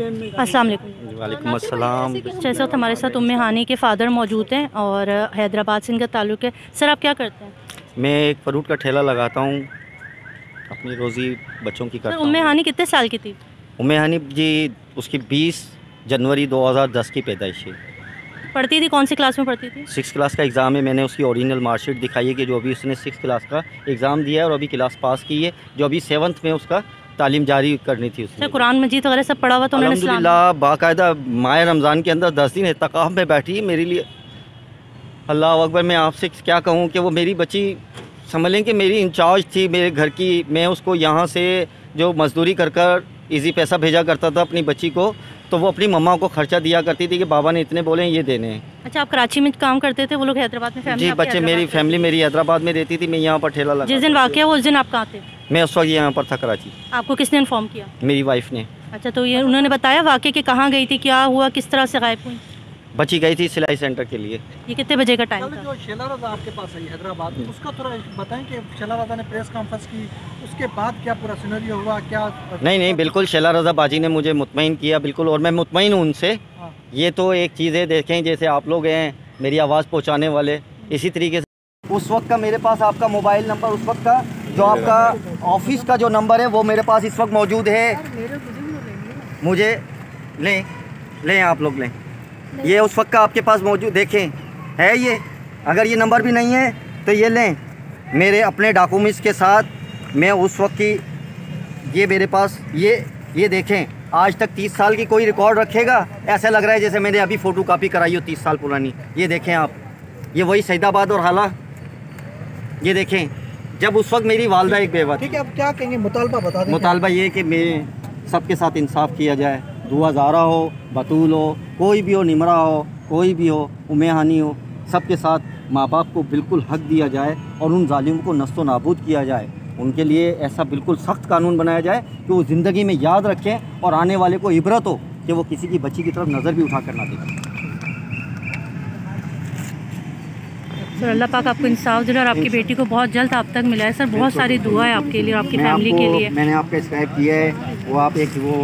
असलम वालेकुम वक्त हमारे साथ उम्मे हानी के फादर मौजूद हैं और हैदराबाद से इनका ताल्लुक़ है सर आप क्या करते हैं मैं एक फ्रूट का ठेला लगाता हूँ अपनी रोज़ी बच्चों की करता उम्मे हानि कितने साल की थी उम्मे हानी जी उसकी बीस जनवरी 2010 की पैदाइश है पढ़ती थी कौन सी क्लास में पढ़ती थी सिक्स क्लास का एग्ज़ाम है मैंने उसकी ओरिजिनल मार्कशीट दिखाई है कि जो अभी उसने सिक्स क्लास का एग्ज़ाम दिया है और अभी क्लास पास की है जो अभी सेवन्थ में उसका तालीम जारी करनी थी उसने कुरान मजीद वगैरह सब पढ़ा हुआ तो अलहमदिल्ला बाकायदा माह रमज़ान के अंदर दस दिन तकाफ में बैठी मेरे लिए अल्लाह अकबर मैं आपसे क्या कहूँ कि वो मेरी बच्ची समझ लें कि मेरी इंचार्ज थी मेरे घर की मैं उसको यहाँ से जो मज़दूरी कर कर ईजी पैसा भेजा करता था अपनी बच्ची को तो वो अपनी मम्मा को खर्चा दिया करती थी कि बाबा ने इतने बोले ये देने अच्छा आप कराची में काम करते थे वो लोग हैदराबाद में जी बच्चे मेरी फैमिली मेरी हैदराबाद में रहती थी मैं यहाँ पर ठेला लगा जिस दिन वाक़ उस दिन आप कहाँ थे मैं उस वक्त यहाँ पर था कराची आपको किसने इन्फॉर्म किया मेरी वाइफ ने अच्छा तो ये उन्होंने बताया वाक़े कि कहाँ गई थी क्या हुआ किस तरह से गायब हुई बची गई थी सिलाई सेंटर के लिए ये कितने बजे का टाइम जो शेलाराजा आपके पास है हैदराबाद उसका थोड़ा बताएं कि शेलाराजा ने प्रेस कॉन्फ्रेंस की उसके बाद क्या पूरा सिनेरियो हुआ क्या नहीं नहीं बिल्कुल शेलाराजा बाजी ने मुझे मुतमिन किया बिल्कुल और मैं मुतमिन हूँ उनसे हाँ। ये तो एक चीज़ है देखें जैसे आप लोग हैं मेरी आवाज़ पहुँचाने वाले इसी तरीके से उस वक्त का मेरे पास आपका मोबाइल नंबर उस वक्त का जो आपका ऑफिस का जो नंबर है वो मेरे पास इस वक्त मौजूद है मुझे लें लें आप लोग लें ये उस वक्त का आपके पास मौजूद देखें है ये अगर ये नंबर भी नहीं है तो ये लें मेरे अपने डॉक्यूमेंट्स के साथ मैं उस वक्त की ये मेरे पास ये ये देखें आज तक तीस साल की कोई रिकॉर्ड रखेगा ऐसा लग रहा है जैसे मैंने अभी फ़ोटो कापी कराई हो तीस साल पुरानी ये देखें आप ये वही सैदाबाद और हाला ये देखें जब उस वक्त मेरी वालदा एक बेवा ठीक है आप क्या कहेंगे मुतालबा बता दें मुतालबा ये कि मैं सबके साथ इंसाफ किया जाए दुआ ज़ारा हो बतूल हो कोई भी हो निमरा हो कोई भी हो उमेहानी हो सबके साथ माँ बाप को बिल्कुल हक दिया जाए और उन जालिम को नस्तो नाबूद किया जाए उनके लिए ऐसा बिल्कुल सख्त कानून बनाया जाए कि वो ज़िंदगी में याद रखें और आने वाले को इबरत हो कि वो किसी की बच्ची की तरफ नज़र भी उठा कर ना देखें सर अल्लाह पाक आपको इंसाफ दिला और आपकी बेटी को बहुत जल्द आप तक मिला है सर बहुत सारी दुआ है आपके लिए और आपकी फैमिली के लिए मैंने आपका स्क्राइब किया है वो आप एक वो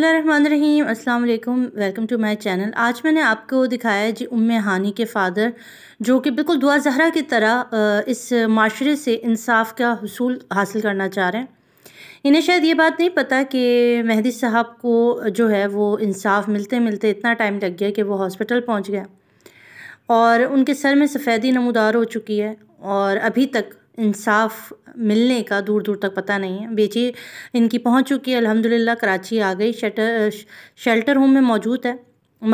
बिसमीम अस्सलाम वालेकुम वेलकम टू माय चैनल आज मैंने आपको दिखाया जी उम हानी के फ़ादर जो कि बिल्कुल दुआ जहरा की तरह इस माशरे से इंसाफ का हसूल हासिल करना चाह रहे हैं इन्हें शायद ये बात नहीं पता कि मेहदी साहब को जो है वो इंसाफ मिलते मिलते इतना टाइम लग गया कि वो हॉस्पिटल पहुँच गया और उनके सर में सफ़ेदी नमदार हो चुकी है और अभी तक इंसाफ मिलने का दूर दूर तक पता नहीं है बेची इनकी पहुंच चुकी है अल्हम्दुलिल्लाह कराची आ गई शटर शेल्टर होम में मौजूद है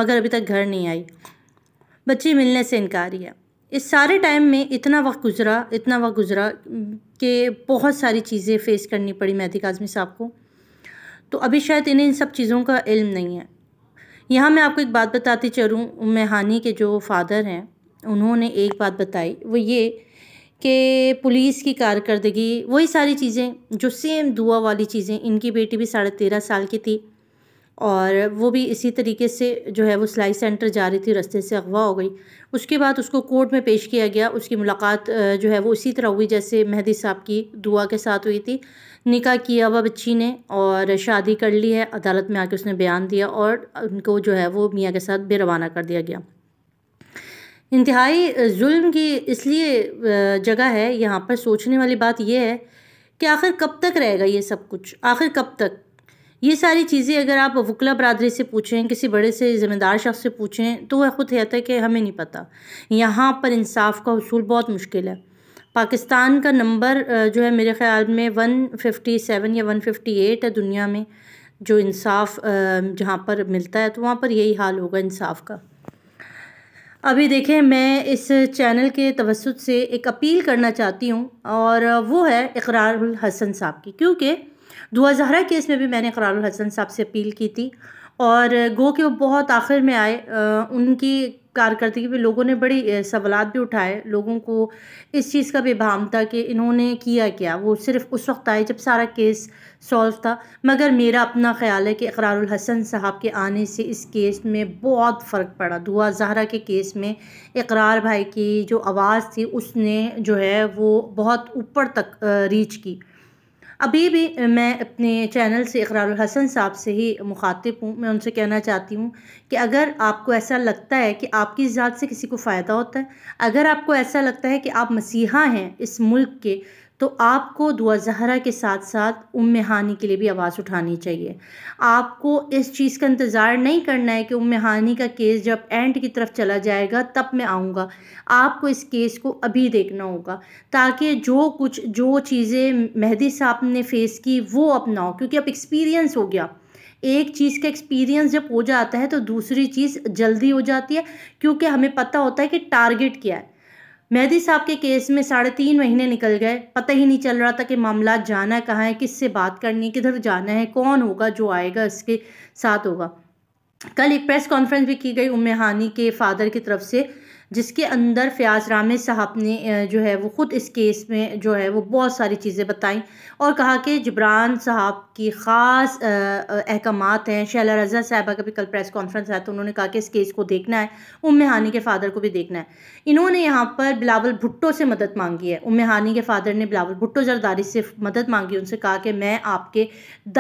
मगर अभी तक घर नहीं आई बच्ची मिलने से इनकारी है इस सारे टाइम में इतना वक्त गुज़रा इतना वक्त गुज़रा कि बहुत सारी चीज़ें फेस करनी पड़ी महदिक आज़मी साहब को तो अभी शायद इन्हें इन सब चीज़ों का इल्म नहीं है यहाँ मैं आपको एक बात बताती चलूँ मेहानी के जो फादर हैं उन्होंने एक बात बताई वो ये के पुलिस की कारकर्दगी वही सारी चीज़ें जो सेम दुआ वाली चीज़ें इनकी बेटी भी साढ़े तेरह साल की थी और वो भी इसी तरीके से जो है वो सिलाई सेंटर जा रही थी रास्ते से अगवा हो गई उसके बाद उसको कोर्ट में पेश किया गया उसकी मुलाकात जो है वो इसी तरह हुई जैसे मेहदी साहब की दुआ के साथ हुई थी निका किया हुआ बच्ची ने और शादी कर ली है अदालत में आके उसने बयान दिया और उनको जो है वो मियाँ के साथ बेरवाना कर दिया गया इंतहाई जुल्म की इसलिए जगह है यहाँ पर सोचने वाली बात यह है कि आखिर कब तक रहेगा ये सब कुछ आखिर कब तक ये सारी चीज़ें अगर आप वकला बरदरी से पूछें किसी बड़े से ज़िम्मेदार शख्स से पूछें तो वह ख़ुद कहता है कि हमें नहीं पता यहाँ पर इंसाफ का असूल बहुत मुश्किल है पाकिस्तान का नंबर जो है मेरे ख़्याल में वन फिफ्टी सेवन या वन फिफ्टी एट है दुनिया में जो इंसाफ जहाँ पर मिलता है तो वहाँ पर यही हाल होगा इंसाफ का अभी देखें मैं इस चैनल के तवसत से एक अपील करना चाहती हूँ और वो है इकरारुल हसन साहब की क्योंकि दुआ जहरा केस में भी मैंने इकरारुल हसन साहब से अपील की थी और गो के वो बहुत आखिर में आए उनकी कारकर्दगी पे लोगों ने बड़ी सवाल भी उठाए लोगों को इस चीज़ का भी भाम था कि इन्होंने किया क्या वो सिर्फ उस वक्त आए जब सारा केस सॉल्व था मगर मेरा अपना ख्याल है कि इकरारुल हसन साहब के आने से इस केस में बहुत फ़र्क पड़ा दुआ जहरा के केस में इकरार भाई की जो आवाज़ थी उसने जो है वो बहुत ऊपर तक रीच की अभी भी मैं अपने चैनल से इकरार हसन साहब से ही मुखातिब हूँ मैं उनसे कहना चाहती हूँ कि अगर आपको ऐसा लगता है कि आपकी ज़ात से किसी को फ़ायदा होता है अगर आपको ऐसा लगता है कि आप मसीहा हैं इस मुल्क के तो आपको दुआ जहरा के साथ साथ उम हानी के लिए भी आवाज़ उठानी चाहिए आपको इस चीज़ का इंतज़ार नहीं करना है कि उम हानी का केस जब एंड की तरफ चला जाएगा तब मैं आऊँगा आपको इस केस को अभी देखना होगा ताकि जो कुछ जो चीज़ें मेहदी साहब ने फेस की वो अपनाओ क्योंकि अब एक्सपीरियंस हो गया एक चीज़ का एक्सपीरियंस जब हो जाता है तो दूसरी चीज़ जल्दी हो जाती है क्योंकि हमें पता होता है कि टारगेट क्या है मेहदी साहब के केस में साढ़े तीन महीने निकल गए पता ही नहीं चल रहा था कि मामला जाना है कहाँ है किससे बात करनी है किधर जाना है कौन होगा जो आएगा इसके साथ होगा कल एक प्रेस कॉन्फ्रेंस भी की गई उमे हानि के फादर की तरफ से जिसके अंदर फ़याज़ रामे साहब ने जो है वो ख़ुद इस केस में जो है वो बहुत सारी चीज़ें बताई और कहा कि जबरान साहब की ख़ास अहकाम हैं शैला रजा साहबा का भी कल प्रेस कॉन्फ्रेंस आया तो उन्होंने कहा कि इस केस को देखना है उम हानी के फ़ादर को भी देखना है इन्होंने यहाँ पर बिलावल भुट्टो से मदद मांगी है उम हानी के फ़ादर ने बिलावल भुट्टो जरदारी से मदद मांगी उनसे कहा कि मैं आपके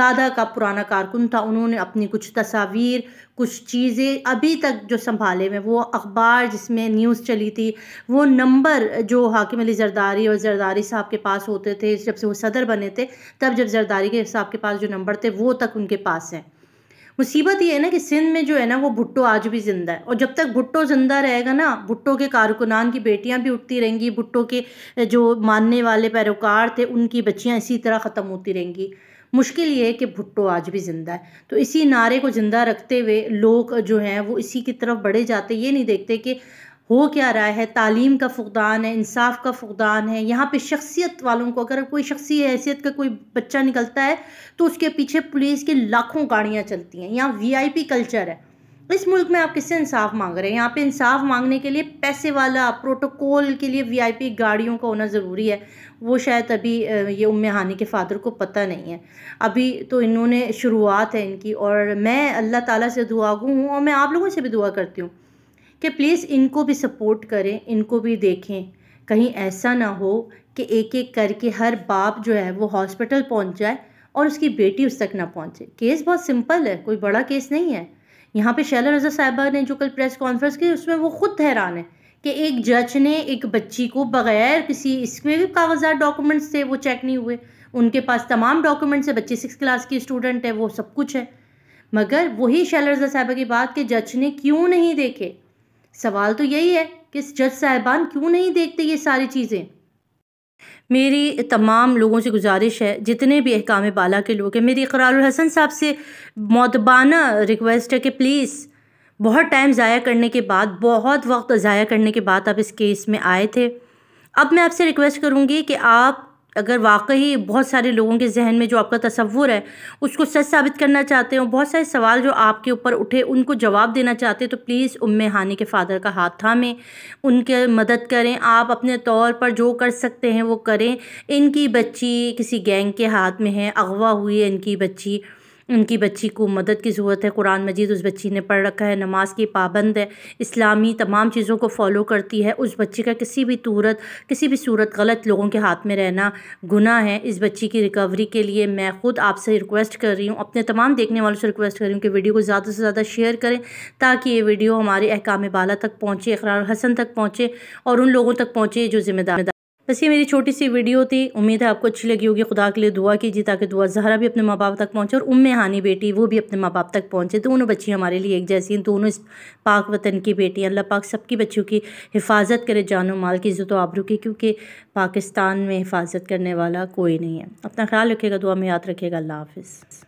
दादा का पुराना कारकुन था उन्होंने अपनी कुछ तस्वीर कुछ चीज़ें अभी तक जो संभाले हुए वो अखबार जिसमें न्यूज़ चली थी वो नंबर जो हाकिम अली जरदारी और जरदारी साहब के पास होते थे जब से वो सदर बने थे तब जब जरदारी के साहब के पास जो नंबर थे वो तक उनके पास हैं मुसीबत ये है ना कि सिंध में जो है ना वो भुट्टो आज भी ज़िंदा है और जब तक भुट्टो ज़िंदा रहेगा ना भुट्टो के कारकुनान की बेटियां भी उठती रहेंगी भुट्टो के जो मानने वाले पैरोकार थे उनकी बच्चियां इसी तरह ख़त्म होती रहेंगी मुश्किल ये है कि भुट्टो आज भी ज़िंदा है तो इसी नारे को ज़िंदा रखते हुए लोग जो हैं वो इसी की तरफ बढ़े जाते ये नहीं देखते कि हो क्या रहा है तालीम का फुकदान है इंसाफ का फुकदान है यहाँ पे शख्सियत वालों को अगर कोई शख्सी हैसियत का कोई बच्चा निकलता है तो उसके पीछे पुलिस की लाखों गाड़ियाँ चलती हैं यहाँ वीआईपी कल्चर है इस मुल्क में आप किससे इंसाफ मांग रहे हैं यहाँ पे इंसाफ मांगने के लिए पैसे वाला प्रोटोकॉल के लिए वीआईपी गाड़ियों का होना ज़रूरी है वो शायद अभी ये उम के फादर को पता नहीं है अभी तो इन्होंने शुरुआत है इनकी और मैं अल्लाह ताला से दुआ हूँ और मैं आप लोगों से भी दुआ करती हूँ कि प्लीज़ इनको भी सपोर्ट करें इनको भी देखें कहीं ऐसा ना हो कि एक एक करके हर बाप जो है वो हॉस्पिटल पहुँच जाए और उसकी बेटी उस तक ना पहुँचे केस बहुत सिंपल है कोई बड़ा केस नहीं है यहाँ पे शैला रजा साहिबा ने जो कल प्रेस कॉन्फ्रेंस की उसमें वो खुद हैरान है कि एक जज ने एक बच्ची को बगैर किसी इसमें भी कागजात डॉक्यूमेंट्स थे वो चेक नहीं हुए उनके पास तमाम डॉक्यूमेंट्स है बच्ची सिक्स क्लास की स्टूडेंट है वो सब कुछ है मगर वही शैला रजा साहिबा की बात कि जज ने क्यों नहीं देखे सवाल तो यही है कि जज साहिबान क्यों नहीं देखते ये सारी चीज़ें मेरी तमाम लोगों से गुजारिश है जितने भी अहकाम बाला के लोग हैं मेरी हसन साहब से मौतबाना रिक्वेस्ट है कि प्लीज़ बहुत टाइम ज़ाया करने के बाद बहुत वक्त ज़ाया करने के बाद आप इस केस में आए थे अब मैं आपसे रिक्वेस्ट करूँगी कि आप अगर वाकई बहुत सारे लोगों के जहन में जो आपका तस्वुर है उसको सच साबित करना चाहते हो बहुत सारे सवाल जो आपके ऊपर उठे उनको जवाब देना चाहते हो तो प्लीज़ उम्मे हानी के फ़ादर का हाथ थामें उनके मदद करें आप अपने तौर पर जो कर सकते हैं वो करें इनकी बच्ची किसी गैंग के हाथ में है अगवा हुई है इनकी बच्ची उनकी बच्ची को मदद की ज़रूरत है कुरान मजीद उस बच्ची ने पढ़ रखा है नमाज की पाबंद है इस्लामी तमाम चीज़ों को फॉलो करती है उस बच्ची का किसी भी तूरत किसी भी सूरत गलत लोगों के हाथ में रहना गुना है इस बच्ची की रिकवरी के लिए मैं ख़ुद आपसे रिक्वेस्ट कर रही हूँ अपने तमाम देखने वालों से रिक्वेस्ट कर रही हूँ कि वीडियो को ज़्यादा से ज़्यादा शेयर करें ताकि ये वीडियो हमारे अहकाम बाला तक पहुँचे अखरार हसन तक पहुँचे और उन लोगों तक पहुँचे जो ज़िम्मेदार बस ये मेरी छोटी सी वीडियो थी उम्मीद है आपको अच्छी लगी होगी खुदा के लिए दुआ कीजिए ताकि दुआ जहरा भी अपने माँ बाप तक पहुँचे और उम्मे हानी बेटी वो भी अपने माँ बाप तक पहुँचे दोनों बच्ची हमारे लिए एक जैसी हैं दोनों इस पाक वतन की बेटी अल्लाह पाक सबकी बच्चियों की हिफाजत करे जानो माल की इज्जत तो आबरू की क्योंकि पाकिस्तान में हिफाजत करने वाला कोई नहीं है अपना ख्याल रखेगा दुआ में याद रखेगा अल्लाह हाफिज़